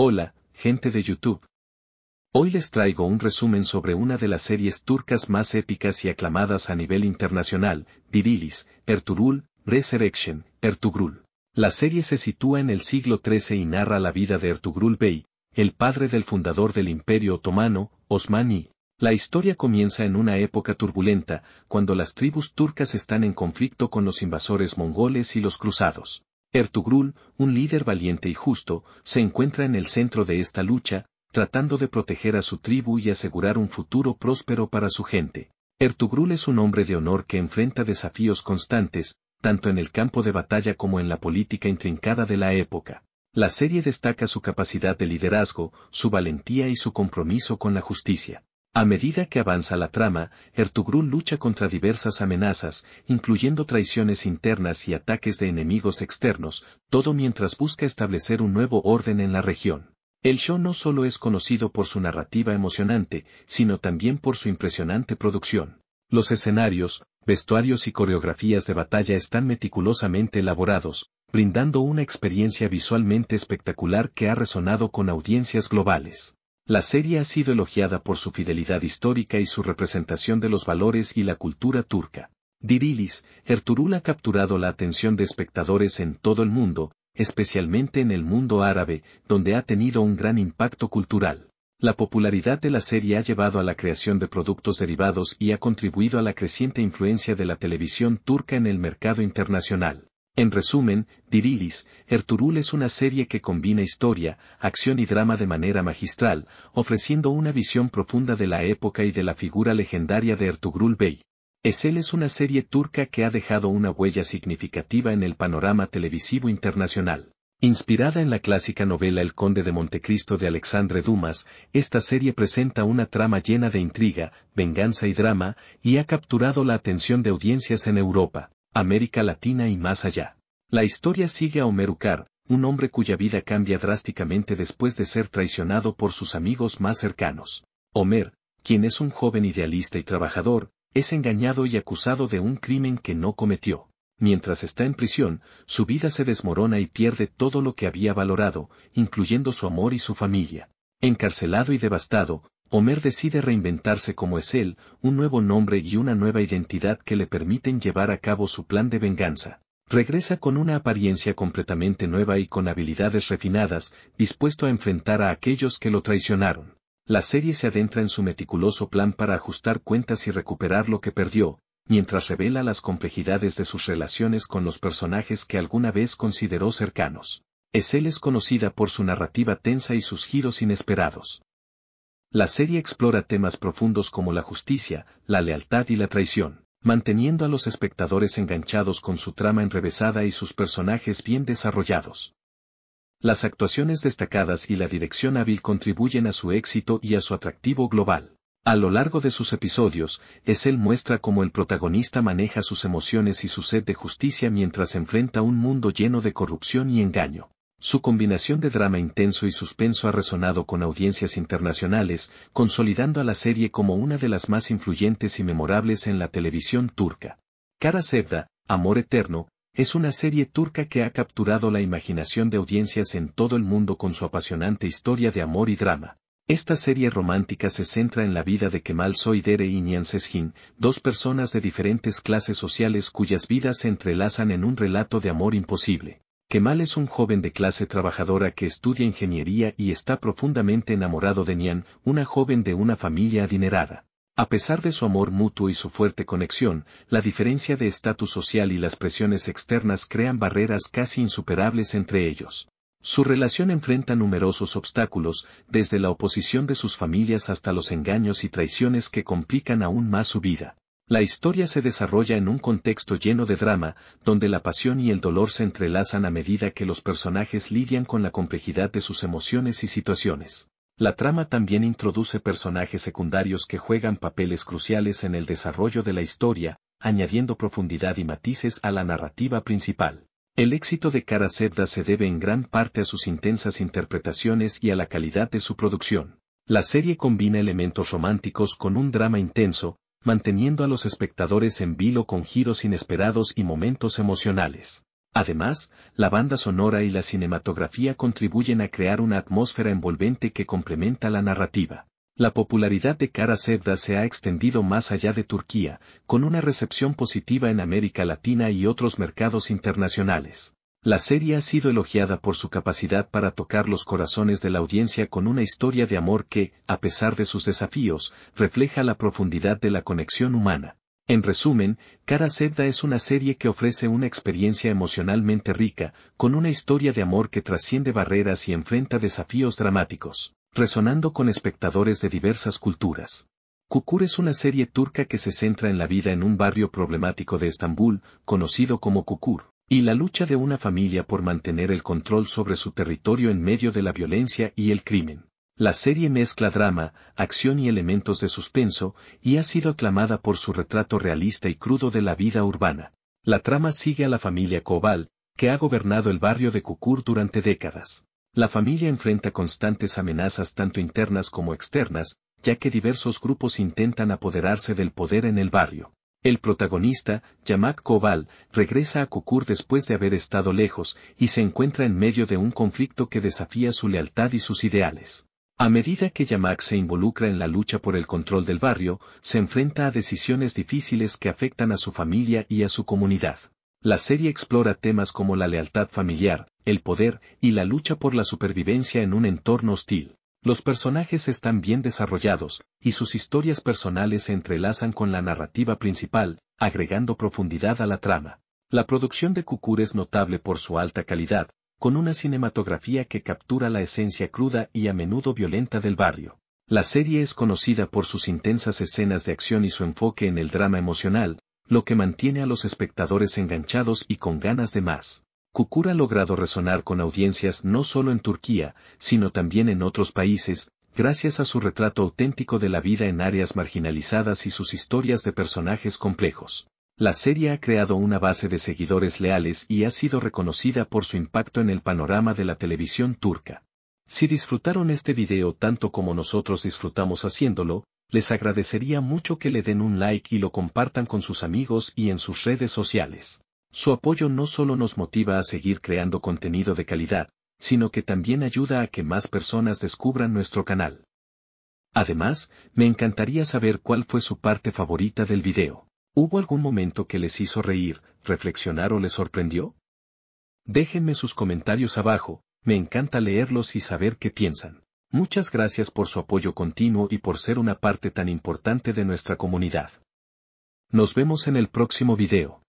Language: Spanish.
Hola, gente de YouTube. Hoy les traigo un resumen sobre una de las series turcas más épicas y aclamadas a nivel internacional, Dirilis, Ertugrul, Resurrection, Ertugrul. La serie se sitúa en el siglo XIII y narra la vida de Ertugrul Bey, el padre del fundador del Imperio Otomano, Osmani. La historia comienza en una época turbulenta, cuando las tribus turcas están en conflicto con los invasores mongoles y los cruzados. Ertugrul, un líder valiente y justo, se encuentra en el centro de esta lucha, tratando de proteger a su tribu y asegurar un futuro próspero para su gente. Ertugrul es un hombre de honor que enfrenta desafíos constantes, tanto en el campo de batalla como en la política intrincada de la época. La serie destaca su capacidad de liderazgo, su valentía y su compromiso con la justicia. A medida que avanza la trama, Ertugrul lucha contra diversas amenazas, incluyendo traiciones internas y ataques de enemigos externos, todo mientras busca establecer un nuevo orden en la región. El show no solo es conocido por su narrativa emocionante, sino también por su impresionante producción. Los escenarios, vestuarios y coreografías de batalla están meticulosamente elaborados, brindando una experiencia visualmente espectacular que ha resonado con audiencias globales. La serie ha sido elogiada por su fidelidad histórica y su representación de los valores y la cultura turca. Dirilis, Erturul ha capturado la atención de espectadores en todo el mundo, especialmente en el mundo árabe, donde ha tenido un gran impacto cultural. La popularidad de la serie ha llevado a la creación de productos derivados y ha contribuido a la creciente influencia de la televisión turca en el mercado internacional. En resumen, Dirilis, Erturul es una serie que combina historia, acción y drama de manera magistral, ofreciendo una visión profunda de la época y de la figura legendaria de Ertugrul Bey. él es una serie turca que ha dejado una huella significativa en el panorama televisivo internacional. Inspirada en la clásica novela El Conde de Montecristo de Alexandre Dumas, esta serie presenta una trama llena de intriga, venganza y drama, y ha capturado la atención de audiencias en Europa. América Latina y más allá. La historia sigue a Omerucar, un hombre cuya vida cambia drásticamente después de ser traicionado por sus amigos más cercanos. Homer, quien es un joven idealista y trabajador, es engañado y acusado de un crimen que no cometió. Mientras está en prisión, su vida se desmorona y pierde todo lo que había valorado, incluyendo su amor y su familia. Encarcelado y devastado, Homer decide reinventarse como es él, un nuevo nombre y una nueva identidad que le permiten llevar a cabo su plan de venganza. Regresa con una apariencia completamente nueva y con habilidades refinadas, dispuesto a enfrentar a aquellos que lo traicionaron. La serie se adentra en su meticuloso plan para ajustar cuentas y recuperar lo que perdió, mientras revela las complejidades de sus relaciones con los personajes que alguna vez consideró cercanos. Es él es conocida por su narrativa tensa y sus giros inesperados. La serie explora temas profundos como la justicia, la lealtad y la traición manteniendo a los espectadores enganchados con su trama enrevesada y sus personajes bien desarrollados. Las actuaciones destacadas y la dirección hábil contribuyen a su éxito y a su atractivo global. A lo largo de sus episodios, él muestra cómo el protagonista maneja sus emociones y su sed de justicia mientras enfrenta un mundo lleno de corrupción y engaño. Su combinación de drama intenso y suspenso ha resonado con audiencias internacionales, consolidando a la serie como una de las más influyentes y memorables en la televisión turca. Kara Sevda, Amor Eterno, es una serie turca que ha capturado la imaginación de audiencias en todo el mundo con su apasionante historia de amor y drama. Esta serie romántica se centra en la vida de Kemal Soidere y Nian dos personas de diferentes clases sociales cuyas vidas se entrelazan en un relato de amor imposible. Kemal es un joven de clase trabajadora que estudia ingeniería y está profundamente enamorado de Nian, una joven de una familia adinerada. A pesar de su amor mutuo y su fuerte conexión, la diferencia de estatus social y las presiones externas crean barreras casi insuperables entre ellos. Su relación enfrenta numerosos obstáculos, desde la oposición de sus familias hasta los engaños y traiciones que complican aún más su vida. La historia se desarrolla en un contexto lleno de drama, donde la pasión y el dolor se entrelazan a medida que los personajes lidian con la complejidad de sus emociones y situaciones. La trama también introduce personajes secundarios que juegan papeles cruciales en el desarrollo de la historia, añadiendo profundidad y matices a la narrativa principal. El éxito de Cara Zebda se debe en gran parte a sus intensas interpretaciones y a la calidad de su producción. La serie combina elementos románticos con un drama intenso, manteniendo a los espectadores en vilo con giros inesperados y momentos emocionales. Además, la banda sonora y la cinematografía contribuyen a crear una atmósfera envolvente que complementa la narrativa. La popularidad de Kara Sevda se ha extendido más allá de Turquía, con una recepción positiva en América Latina y otros mercados internacionales. La serie ha sido elogiada por su capacidad para tocar los corazones de la audiencia con una historia de amor que, a pesar de sus desafíos, refleja la profundidad de la conexión humana. En resumen, Kara Sevda es una serie que ofrece una experiencia emocionalmente rica, con una historia de amor que trasciende barreras y enfrenta desafíos dramáticos, resonando con espectadores de diversas culturas. Kukur es una serie turca que se centra en la vida en un barrio problemático de Estambul, conocido como Kukur y la lucha de una familia por mantener el control sobre su territorio en medio de la violencia y el crimen. La serie mezcla drama, acción y elementos de suspenso, y ha sido aclamada por su retrato realista y crudo de la vida urbana. La trama sigue a la familia Cobal, que ha gobernado el barrio de Cucur durante décadas. La familia enfrenta constantes amenazas tanto internas como externas, ya que diversos grupos intentan apoderarse del poder en el barrio. El protagonista, Yamak Kobal, regresa a Kukur después de haber estado lejos y se encuentra en medio de un conflicto que desafía su lealtad y sus ideales. A medida que Yamak se involucra en la lucha por el control del barrio, se enfrenta a decisiones difíciles que afectan a su familia y a su comunidad. La serie explora temas como la lealtad familiar, el poder y la lucha por la supervivencia en un entorno hostil. Los personajes están bien desarrollados, y sus historias personales se entrelazan con la narrativa principal, agregando profundidad a la trama. La producción de Cucur es notable por su alta calidad, con una cinematografía que captura la esencia cruda y a menudo violenta del barrio. La serie es conocida por sus intensas escenas de acción y su enfoque en el drama emocional, lo que mantiene a los espectadores enganchados y con ganas de más. Kukur ha logrado resonar con audiencias no solo en Turquía, sino también en otros países, gracias a su retrato auténtico de la vida en áreas marginalizadas y sus historias de personajes complejos. La serie ha creado una base de seguidores leales y ha sido reconocida por su impacto en el panorama de la televisión turca. Si disfrutaron este video tanto como nosotros disfrutamos haciéndolo, les agradecería mucho que le den un like y lo compartan con sus amigos y en sus redes sociales. Su apoyo no solo nos motiva a seguir creando contenido de calidad, sino que también ayuda a que más personas descubran nuestro canal. Además, me encantaría saber cuál fue su parte favorita del video. ¿Hubo algún momento que les hizo reír, reflexionar o les sorprendió? Déjenme sus comentarios abajo, me encanta leerlos y saber qué piensan. Muchas gracias por su apoyo continuo y por ser una parte tan importante de nuestra comunidad. Nos vemos en el próximo video.